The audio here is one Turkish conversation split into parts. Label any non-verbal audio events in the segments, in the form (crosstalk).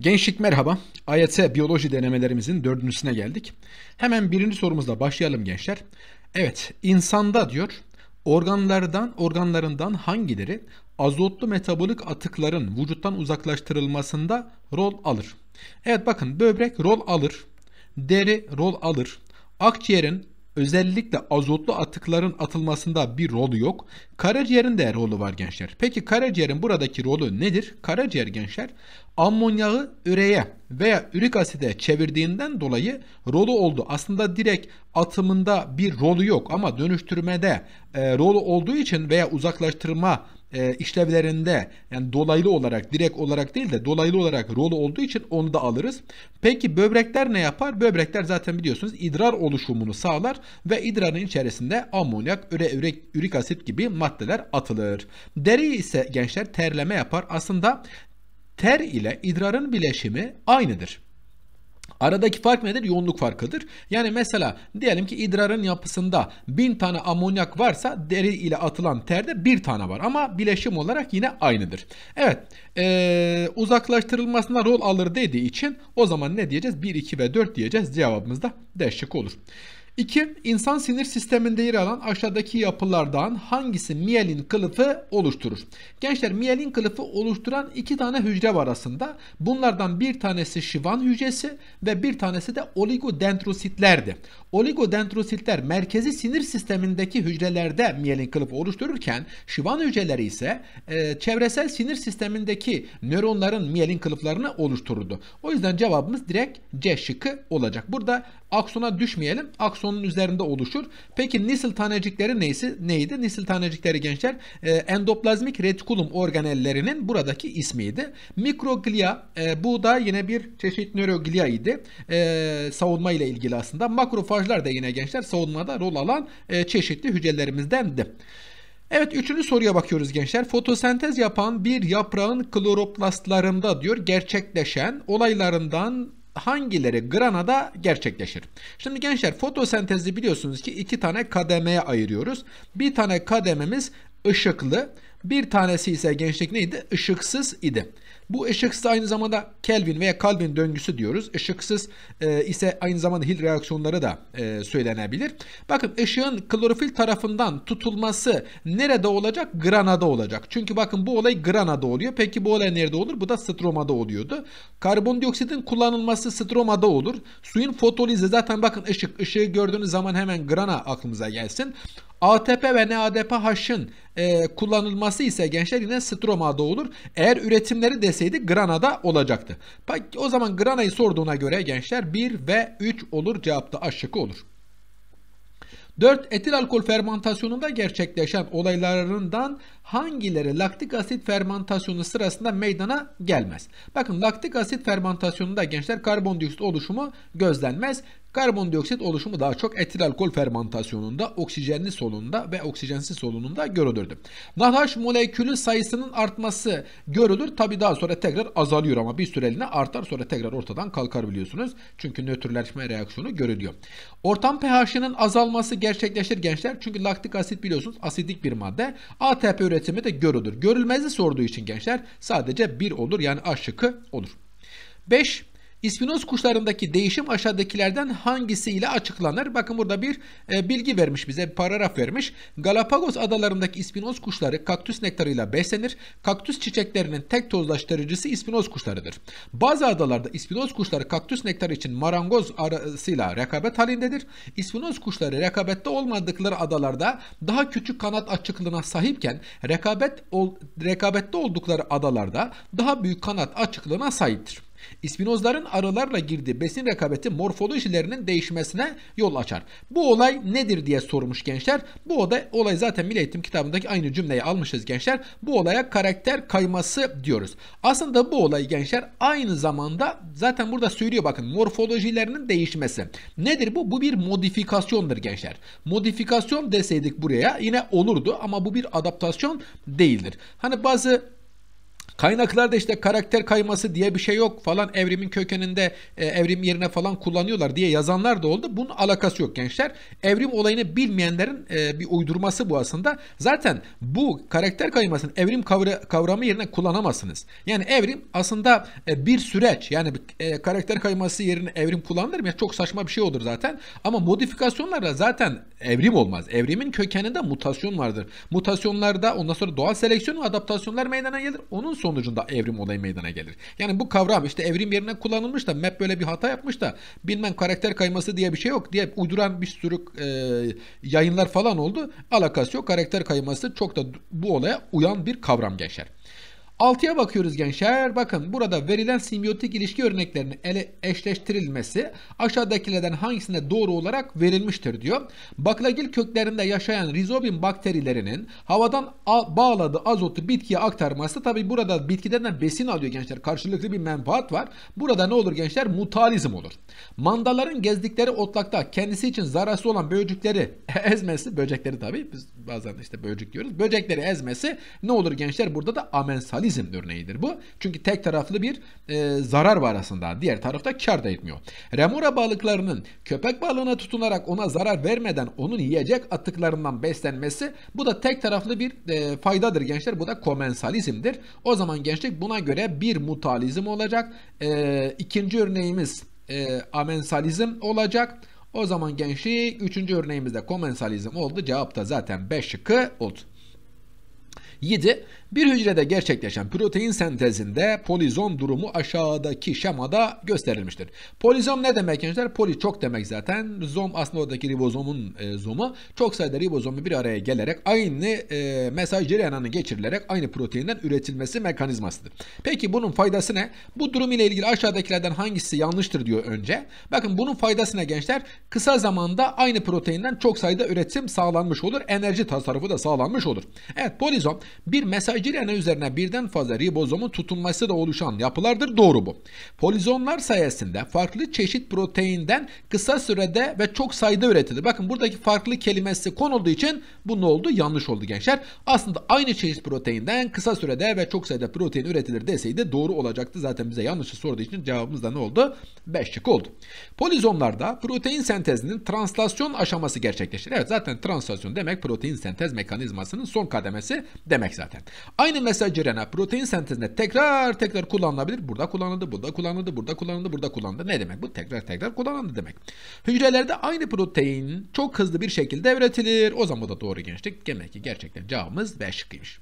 Gençlik merhaba. AYT biyoloji denemelerimizin dördüncüsüne geldik. Hemen birinci sorumuzla başlayalım gençler. Evet, insanda diyor organlardan organlarından hangileri azotlu metabolik atıkların vücuttan uzaklaştırılmasında rol alır? Evet bakın böbrek rol alır. Deri rol alır. Akciğerin Özellikle azotlu atıkların atılmasında bir rolü yok. Karaciğerin de rolü var gençler. Peki karaciğerin buradaki rolü nedir? Karaciğer gençler amonyağı üreye veya ürik aside çevirdiğinden dolayı rolü oldu. Aslında direkt atımında bir rolü yok ama dönüştürmede e, rolü olduğu için veya uzaklaştırma e, işlevlerinde yani dolaylı olarak direkt olarak değil de dolaylı olarak rolü olduğu için onu da alırız. Peki böbrekler ne yapar? Böbrekler zaten biliyorsunuz idrar oluşumunu sağlar ve idrarın içerisinde amonyak, üre, ürek, ürik asit gibi maddeler atılır. Deri ise gençler terleme yapar. Aslında ter ile idrarın bileşimi aynıdır. Aradaki fark nedir? Yoğunluk farkıdır. Yani mesela diyelim ki idrarın yapısında 1000 tane amonyak varsa deri ile atılan terde 1 tane var. Ama bileşim olarak yine aynıdır. Evet ee, uzaklaştırılmasına rol alır dediği için o zaman ne diyeceğiz? 1, 2 ve 4 diyeceğiz. Cevabımız da D şıkkı olur. 2. İnsan sinir sisteminde yer alan aşağıdaki yapılardan hangisi miyelin kılıfı oluşturur? Gençler miyelin kılıfı oluşturan iki tane hücre var aslında. Bunlardan bir tanesi şivan hücresi ve bir tanesi de oligodendrositlerdi. Oligodendrositler merkezi sinir sistemindeki hücrelerde miyelin kılıfı oluştururken şivan hücreleri ise e, çevresel sinir sistemindeki nöronların miyelin kılıflarını oluştururdu. O yüzden cevabımız direkt C şıkkı olacak. Burada aksona düşmeyelim. Aksonun üzerinde oluşur. Peki nisil tanecikleri neyse, neydi? Nisil tanecikleri gençler e, endoplazmik retikulum organellerinin buradaki ismiydi. Mikroglia e, bu da yine bir çeşit nöroglia idi. E, savunma ile ilgili aslında. Makrofajlar da yine gençler savunmada rol alan e, çeşitli hücrelerimizdendi. Evet üçüncü soruya bakıyoruz gençler. Fotosentez yapan bir yaprağın kloroplastlarında diyor gerçekleşen olaylarından hangileri granada gerçekleşir? Şimdi gençler fotosentezi biliyorsunuz ki iki tane kademeye ayırıyoruz. Bir tane kadememiz ışıklı, bir tanesi ise gençlik neydi? Işıksız idi. Bu ışıksız aynı zamanda Kelvin veya Calvin döngüsü diyoruz. Işıksız e, ise aynı zamanda Hill reaksiyonları da e, söylenebilir. Bakın ışığın klorofil tarafından tutulması nerede olacak? Granada olacak. Çünkü bakın bu olay granada oluyor. Peki bu olay nerede olur? Bu da stromada oluyordu. Karbondioksitin kullanılması stromada olur. Suyun fotolizi zaten bakın ışık. ışığı gördüğünüz zaman hemen grana aklımıza gelsin. ATP ve NADPH'ın e, kullanılması ise gençler yine Stroma'da olur. Eğer üretimleri deseydi Grana'da olacaktı. O zaman Grana'yı sorduğuna göre gençler 1 ve 3 olur cevapta A olur. 4. Etil alkol fermentasyonunda gerçekleşen olaylarından hangileri laktik asit fermentasyonu sırasında meydana gelmez? Bakın laktik asit fermentasyonunda gençler karbondioksit oluşumu gözlenmez. Karbondioksit oluşumu daha çok etil alkol fermentasyonunda, oksijenli solunumda ve oksijensiz solunumda görülürdü. NaH molekülü sayısının artması görülür. Tabi daha sonra tekrar azalıyor ama bir süreliğine artar sonra tekrar ortadan kalkar biliyorsunuz. Çünkü nötrleşme reaksiyonu görülüyor. Ortam pH'inin azalması gerçekleşir gençler. Çünkü laktik asit biliyorsunuz asidik bir madde. ATP üretimi de görülür. Görülmezi sorduğu için gençler sadece bir olur yani A şıkkı olur. 5. İspinoz kuşlarındaki değişim aşağıdakilerden hangisiyle açıklanır? Bakın burada bir e, bilgi vermiş bize, bir paragraf vermiş. Galapagos adalarındaki ispinoz kuşları kaktüs nektarıyla beslenir. Kaktüs çiçeklerinin tek tozlaştırıcısı ispinoz kuşlarıdır. Bazı adalarda ispinoz kuşları kaktüs nektarı için marangoz arasıyla rekabet halindedir. İspinoz kuşları rekabette olmadıkları adalarda daha küçük kanat açıklığına sahipken rekabet ol, rekabette oldukları adalarda daha büyük kanat açıklığına sahiptir. İspinozların arılarla girdiği besin rekabeti morfolojilerinin değişmesine yol açar. Bu olay nedir diye sormuş gençler. Bu olay, olay zaten Milli Eğitim kitabındaki aynı cümleyi almışız gençler. Bu olaya karakter kayması diyoruz. Aslında bu olay gençler aynı zamanda zaten burada söylüyor bakın morfolojilerinin değişmesi. Nedir bu? Bu bir modifikasyondur gençler. Modifikasyon deseydik buraya yine olurdu ama bu bir adaptasyon değildir. Hani bazı Kaynaklarda işte karakter kayması diye bir şey yok falan evrimin kökeninde e, evrim yerine falan kullanıyorlar diye yazanlar da oldu. Bunun alakası yok gençler. Evrim olayını bilmeyenlerin e, bir uydurması bu aslında. Zaten bu karakter kaymasını evrim kavra kavramı yerine kullanamazsınız. Yani evrim aslında e, bir süreç. Yani e, karakter kayması yerine evrim kullanılır mı? Yani çok saçma bir şey olur zaten. Ama modifikasyonlarla zaten evrim olmaz. Evrimin kökeninde mutasyon vardır. Mutasyonlarda ondan sonra doğal seleksiyon adaptasyonlar meydana gelir. Onun sonu sonucunda evrim olayı meydana gelir. Yani bu kavram işte evrim yerine kullanılmış da map böyle bir hata yapmış da bilmem karakter kayması diye bir şey yok diye uyduran bir sürü e, yayınlar falan oldu. Alakası yok. Karakter kayması çok da bu olaya uyan bir kavram geçer. 6'ya bakıyoruz gençler. Bakın burada verilen simbiyotik ilişki örneklerinin ele eşleştirilmesi aşağıdakilerden hangisine doğru olarak verilmiştir diyor. Baklagil köklerinde yaşayan rizobin bakterilerinin havadan bağladığı azotu bitkiye aktarması tabi burada bitkiden de besin alıyor gençler. Karşılıklı bir menfaat var. Burada ne olur gençler? Mutalizm olur. Mandaların gezdikleri otlakta kendisi için zararsız olan böcekleri (laughs) ezmesi, böcekleri tabi biz bazen işte böcek diyoruz. Böcekleri ezmesi ne olur gençler? Burada da amensalizm kapitalizm örneğidir bu. Çünkü tek taraflı bir e, zarar var aslında. Diğer tarafta kar da etmiyor. Remora balıklarının köpek balığına tutunarak ona zarar vermeden onun yiyecek atıklarından beslenmesi bu da tek taraflı bir e, faydadır gençler. Bu da komensalizmdir. O zaman gençlik buna göre bir mutalizm olacak. E, ikinci örneğimiz e, amensalizm olacak. O zaman gençlik üçüncü örneğimizde komensalizm oldu. Cevap da zaten 5 şıkkı oldu. 7. Bir hücrede gerçekleşen protein sentezinde polizom durumu aşağıdaki şemada gösterilmiştir. Polizom ne demek gençler? Poli çok demek zaten. Zom aslında oradaki ribozomun e, zomu. Çok sayıda ribozomu bir araya gelerek aynı e, mesaj RNA'nın geçirilerek aynı proteinden üretilmesi mekanizmasıdır. Peki bunun faydası ne? Bu durum ile ilgili aşağıdakilerden hangisi yanlıştır diyor önce. Bakın bunun faydası ne gençler? Kısa zamanda aynı proteinden çok sayıda üretim sağlanmış olur. Enerji tasarrufu da sağlanmış olur. Evet polizom bir mesaj Haicirene üzerine birden fazla ribozomun tutunması da oluşan yapılardır doğru bu. Polizonlar sayesinde farklı çeşit proteinden kısa sürede ve çok sayıda üretilir. Bakın buradaki farklı kelimesi olduğu için bu ne oldu? Yanlış oldu gençler. Aslında aynı çeşit proteinden kısa sürede ve çok sayıda protein üretilir deseydi doğru olacaktı. Zaten bize yanlışı sorduğu için cevabımız da ne oldu? 5 şık oldu. Polizonlarda protein sentezinin translasyon aşaması gerçekleşir. Evet zaten translasyon demek protein sentez mekanizmasının son kademesi demek zaten. Aynı mesaj RNA protein sentezinde tekrar tekrar kullanılabilir. Burada kullanıldı, burada kullanıldı, burada kullanıldı, burada kullanıldı. Ne demek bu? Tekrar tekrar kullanıldı demek. Hücrelerde aynı protein çok hızlı bir şekilde üretilir. O zaman da doğru gençlik. Demek ki gerçekten cevabımız B şıkkıymış.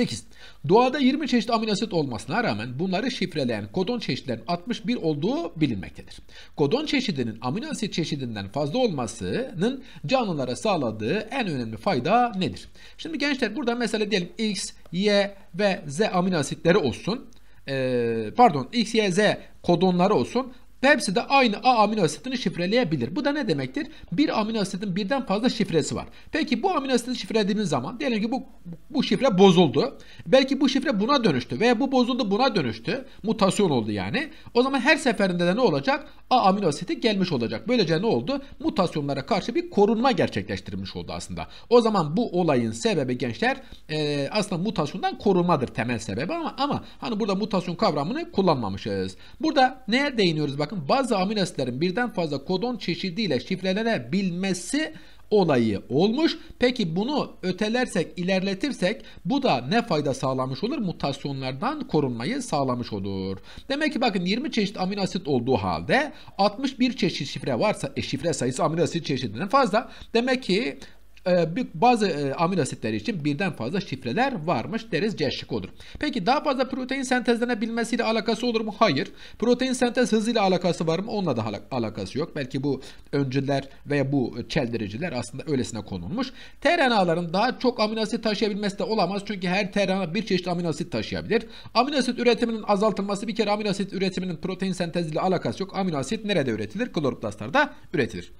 8. Doğada 20 çeşit amino asit olmasına rağmen bunları şifreleyen kodon çeşitlerin 61 olduğu bilinmektedir. Kodon çeşidinin amino asit çeşidinden fazla olmasının canlılara sağladığı en önemli fayda nedir? Şimdi gençler burada mesela diyelim X, Y ve Z amino asitleri olsun. Ee, pardon X, Y, Z kodonları olsun. Hepsi de aynı A amino asitini şifreleyebilir. Bu da ne demektir? Bir amino asitin birden fazla şifresi var. Peki bu amino asitini şifrelediğimiz zaman diyelim ki bu bu şifre bozuldu. Belki bu şifre buna dönüştü veya bu bozuldu buna dönüştü. Mutasyon oldu yani. O zaman her seferinde de ne olacak? A amino asiti gelmiş olacak. Böylece ne oldu? Mutasyonlara karşı bir korunma gerçekleştirmiş oldu aslında. O zaman bu olayın sebebi gençler e, aslında mutasyondan korunmadır temel sebebi ama ama hani burada mutasyon kavramını kullanmamışız. Burada neye değiniyoruz bakın bakın bazı amino asitlerin birden fazla kodon çeşidiyle şifrelenebilmesi olayı olmuş. Peki bunu ötelersek, ilerletirsek bu da ne fayda sağlamış olur? Mutasyonlardan korunmayı sağlamış olur. Demek ki bakın 20 çeşit amino asit olduğu halde 61 çeşit şifre varsa e, şifre sayısı amino asit çeşidinden fazla. Demek ki ee, bazı e, amino asitleri için birden fazla şifreler varmış deriz C şık Peki daha fazla protein sentezlenebilmesiyle alakası olur mu? Hayır. Protein sentez hızıyla alakası var mı? Onunla da alakası yok. Belki bu öncüler veya bu çeldiriciler aslında öylesine konulmuş. TRNA'ların daha çok amino asit taşıyabilmesi de olamaz. Çünkü her TRNA bir çeşit amino asit taşıyabilir. Amino asit üretiminin azaltılması bir kere amino asit üretiminin protein senteziyle alakası yok. Amino asit nerede üretilir? Kloroplastlarda üretilir.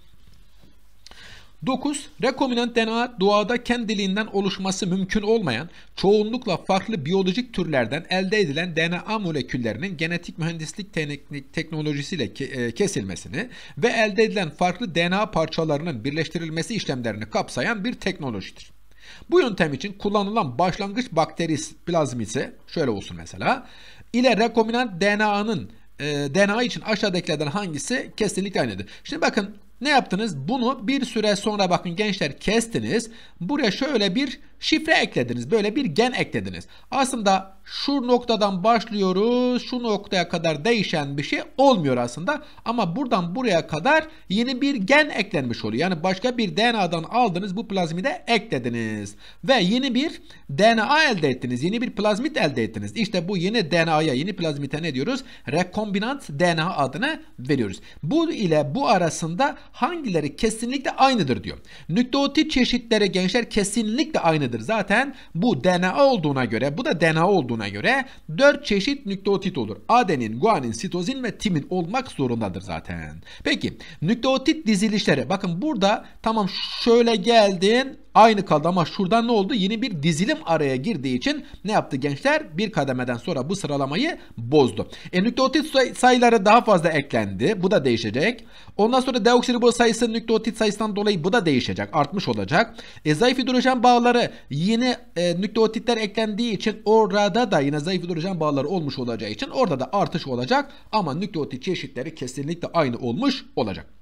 9. Rekombinant DNA doğada kendiliğinden oluşması mümkün olmayan, çoğunlukla farklı biyolojik türlerden elde edilen DNA moleküllerinin genetik mühendislik teknik teknolojisiyle ke e, kesilmesini ve elde edilen farklı DNA parçalarının birleştirilmesi işlemlerini kapsayan bir teknolojidir. Bu yöntem için kullanılan başlangıç bakteri plazmi ise şöyle olsun mesela, ile rekombinant DNA'nın e, DNA için aşağıdakilerden hangisi kesinlikle aynıdır. Şimdi bakın ne yaptınız? Bunu bir süre sonra bakın gençler kestiniz. Buraya şöyle bir şifre eklediniz. Böyle bir gen eklediniz. Aslında şu noktadan başlıyoruz şu noktaya kadar değişen bir şey olmuyor aslında. Ama buradan buraya kadar yeni bir gen eklenmiş oluyor. Yani başka bir DNA'dan aldınız bu plazmide eklediniz. Ve yeni bir DNA elde ettiniz. Yeni bir plazmit elde ettiniz. İşte bu yeni DNA'ya yeni plazmite ne diyoruz? Rekombinant DNA adını veriyoruz. Bu ile bu arasında hangileri kesinlikle aynıdır diyor. Nükleotit çeşitleri gençler kesinlikle aynı aynıdır. Zaten bu DNA olduğuna göre, bu da DNA olduğuna göre 4 çeşit nükleotit olur. Adenin, guanin, sitozin ve timin olmak zorundadır zaten. Peki nükleotit dizilişleri. Bakın burada tamam şöyle geldin aynı kaldı ama şuradan ne oldu? Yeni bir dizilim araya girdiği için ne yaptı gençler? Bir kademeden sonra bu sıralamayı bozdu. E, nükleotit sayıları daha fazla eklendi. Bu da değişecek. Ondan sonra deoksiriboz sayısı nükleotit sayısından dolayı bu da değişecek. Artmış olacak. E, zayıf hidrojen bağları yeni e, nükleotitler eklendiği için orada da yine zayıf hidrojen bağları olmuş olacağı için orada da artış olacak. Ama nükleotit çeşitleri kesinlikle aynı olmuş olacak.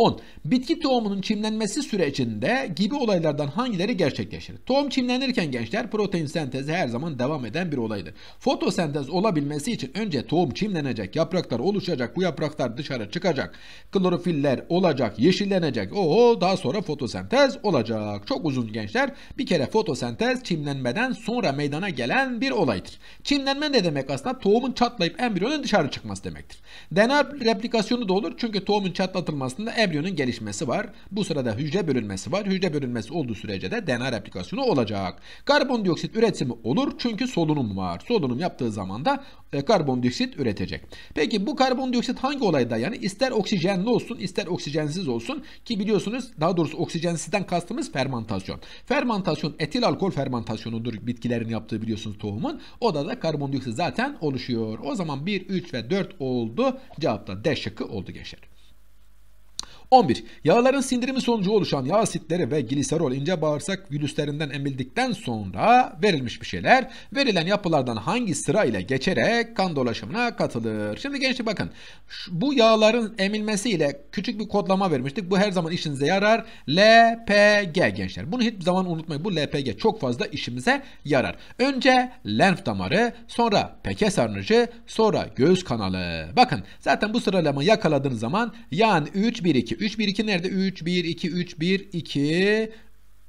10. Bitki tohumunun çimlenmesi sürecinde gibi olaylardan hangileri gerçekleşir? Tohum çimlenirken gençler protein sentezi her zaman devam eden bir olaydır. Fotosentez olabilmesi için önce tohum çimlenecek, yapraklar oluşacak, bu yapraklar dışarı çıkacak, klorofiller olacak, yeşillenecek. Oho daha sonra fotosentez olacak. Çok uzun gençler bir kere fotosentez çimlenmeden sonra meydana gelen bir olaydır. Çimlenme ne demek aslında? Tohumun çatlayıp embriyonun dışarı çıkması demektir. DNA replikasyonu da olur çünkü tohumun çatlatılmasında embriyon embriyonun gelişmesi var. Bu sırada hücre bölünmesi var. Hücre bölünmesi olduğu sürece de DNA replikasyonu olacak. Karbondioksit üretimi olur çünkü solunum var. Solunum yaptığı zaman da e, karbondioksit üretecek. Peki bu karbondioksit hangi olayda yani ister oksijenli olsun ister oksijensiz olsun ki biliyorsunuz daha doğrusu oksijensizden kastımız fermantasyon. Fermantasyon etil alkol fermantasyonudur bitkilerin yaptığı biliyorsunuz tohumun. O da da karbondioksit zaten oluşuyor. O zaman 1, 3 ve 4 oldu. Cevapta D şıkkı oldu gençler. 11. Yağların sindirimi sonucu oluşan yağ asitleri ve gliserol ince bağırsak virüslerinden emildikten sonra verilmiş bir şeyler verilen yapılardan hangi sıra ile geçerek kan dolaşımına katılır? Şimdi gençlik bakın bu yağların emilmesiyle küçük bir kodlama vermiştik. Bu her zaman işinize yarar. LPG gençler. Bunu hiçbir zaman unutmayın. Bu LPG çok fazla işimize yarar. Önce lenf damarı, sonra peke sarnıcı, sonra göğüs kanalı. Bakın zaten bu sıralamayı yakaladığınız zaman yani 3 1 2 3 1 2 nerede? 3 1 2 3 1 2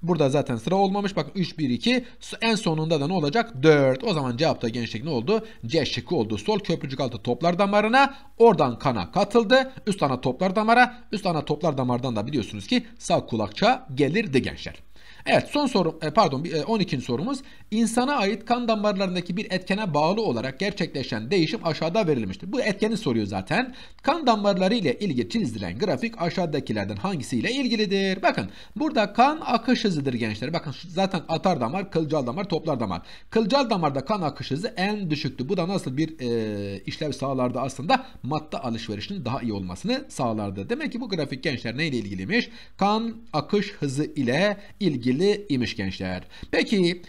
Burada zaten sıra olmamış. Bakın 3, 1, 2. En sonunda da ne olacak? 4. O zaman cevapta gençlik ne oldu? C şıkkı oldu. Sol köprücük altı toplar damarına. Oradan kana katıldı. Üst ana toplar damara. Üst ana toplar damardan da biliyorsunuz ki sağ kulakça gelirdi gençler. Evet son soru e, pardon 12. E, sorumuz. İnsana ait kan damarlarındaki bir etkene bağlı olarak gerçekleşen değişim aşağıda verilmiştir. Bu etkeni soruyor zaten. Kan damarları ile ilgili çizilen grafik aşağıdakilerden hangisiyle ilgilidir? Bakın burada kan akış hızıdır gençler. Bakın zaten atar damar, kılcal damar, toplar damar. Kılcal damarda kan akış hızı en düşüktü. Bu da nasıl bir e, işlev sağlardı aslında? Matta alışverişinin daha iyi olmasını sağlardı. Demek ki bu grafik gençler neyle ilgiliymiş? Kan akış hızı ile ilgili ilgili imiş gençler. Peki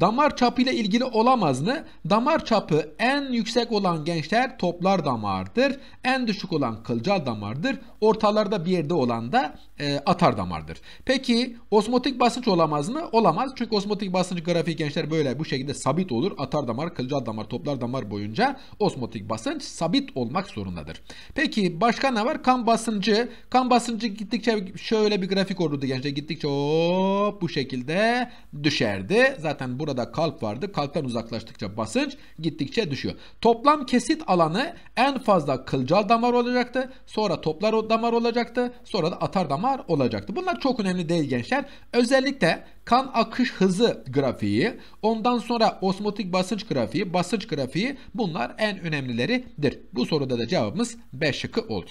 Damar çapı ile ilgili olamaz mı? Damar çapı en yüksek olan gençler toplar damardır. En düşük olan kılcal damardır. Ortalarda bir yerde olan da e, atar damardır. Peki osmotik basınç olamaz mı? Olamaz. Çünkü osmotik basınç grafiği gençler böyle bu şekilde sabit olur. Atar damar, kılcal damar, toplar damar boyunca osmotik basınç sabit olmak zorundadır. Peki başka ne var? Kan basıncı. Kan basıncı gittikçe şöyle bir grafik olurdu gençler. Gittikçe hop bu şekilde düşerdi. Zaten Zaten burada kalp vardı. Kalpten uzaklaştıkça basınç gittikçe düşüyor. Toplam kesit alanı en fazla kılcal damar olacaktı. Sonra toplar damar olacaktı. Sonra da atar damar olacaktı. Bunlar çok önemli değil gençler. Özellikle kan akış hızı grafiği, ondan sonra osmotik basınç grafiği, basınç grafiği bunlar en önemlileridir. Bu soruda da cevabımız B şıkkı oldu.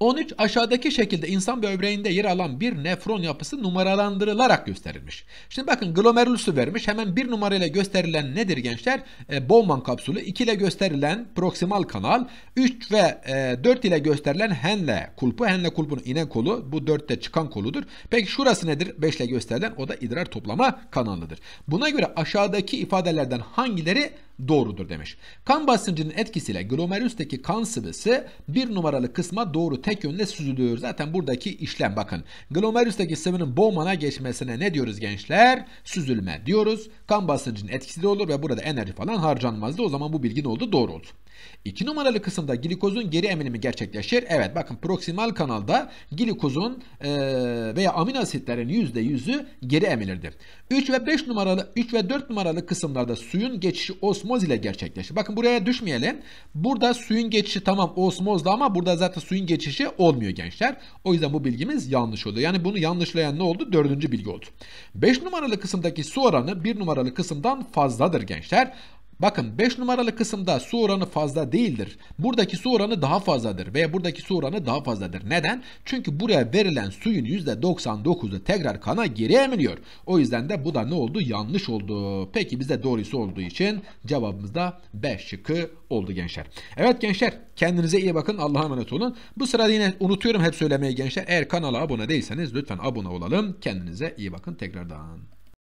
13 aşağıdaki şekilde insan böbreğinde yer alan bir nefron yapısı numaralandırılarak gösterilmiş. Şimdi bakın glomerulusu vermiş. Hemen bir numarayla gösterilen nedir gençler? E, Bowman kapsülü. 2 ile gösterilen proksimal kanal. 3 ve e, 4 ile gösterilen Henle kulpu. Henle kulpunun inen kolu. Bu 4'te çıkan koludur. Peki şurası nedir? 5 ile gösterilen o da idrar toplama kanalıdır. Buna göre aşağıdaki ifadelerden hangileri doğrudur demiş. Kan basıncının etkisiyle glomerülüsteki kan sıvısı bir numaralı kısma doğru tek yönde süzülür. Zaten buradaki işlem bakın. Glomerüsteki sıvının boğmana geçmesine ne diyoruz gençler? Süzülme diyoruz. Kan basıncının etkisi de olur ve burada enerji falan harcanmazdı. O zaman bu bilgi ne oldu? Doğru oldu. 2 numaralı kısımda glikozun geri emilimi gerçekleşir. Evet bakın proksimal kanalda glikozun e, veya amino asitlerin %100'ü geri emilirdi. 3 ve 5 numaralı 3 ve 4 numaralı kısımlarda suyun geçişi osmoz ile gerçekleşir. Bakın buraya düşmeyelim. Burada suyun geçişi tamam osmozda ama burada zaten suyun geçişi şey olmuyor gençler. O yüzden bu bilgimiz yanlış oldu. Yani bunu yanlışlayan ne oldu? Dördüncü bilgi oldu. 5 numaralı kısımdaki su oranı 1 numaralı kısımdan fazladır gençler. Bakın 5 numaralı kısımda su oranı fazla değildir. Buradaki su oranı daha fazladır veya buradaki su oranı daha fazladır. Neden? Çünkü buraya verilen suyun %99'u tekrar kana geri emiliyor. O yüzden de bu da ne oldu? Yanlış oldu. Peki bize doğrusu olduğu için cevabımız da 5 şıkkı oldu gençler. Evet gençler kendinize iyi bakın. Allah'a emanet olun. Bu sırada yine unutuyorum hep söylemeyi gençler. Eğer kanala abone değilseniz lütfen abone olalım. Kendinize iyi bakın tekrardan.